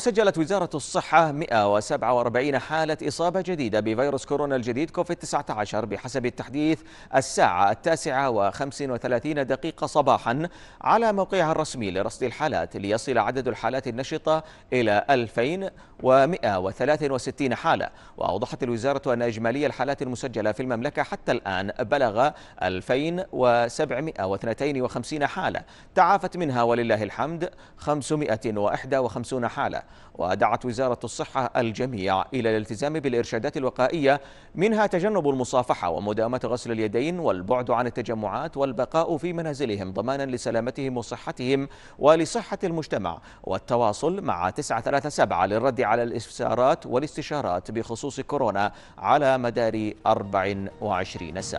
سجلت وزارة الصحة 147 حالة إصابة جديدة بفيروس كورونا الجديد كوفيد 19 بحسب التحديث الساعة التاسعة التاسعة و35 دقيقة صباحا على موقعها الرسمي لرصد الحالات ليصل عدد الحالات النشطة إلى 2163 حالة وأوضحت الوزارة أن إجمالي الحالات المسجلة في المملكة حتى الآن بلغ 2752 حالة تعافت منها ولله الحمد 551 حالة ودعت وزارة الصحة الجميع إلى الالتزام بالإرشادات الوقائية منها تجنب المصافحة ومداومة غسل اليدين والبعد عن التجمعات والبقاء في منازلهم ضمانا لسلامتهم وصحتهم ولصحة المجتمع والتواصل مع 937 للرد على الاستفسارات والاستشارات بخصوص كورونا على مدار 24 ساعة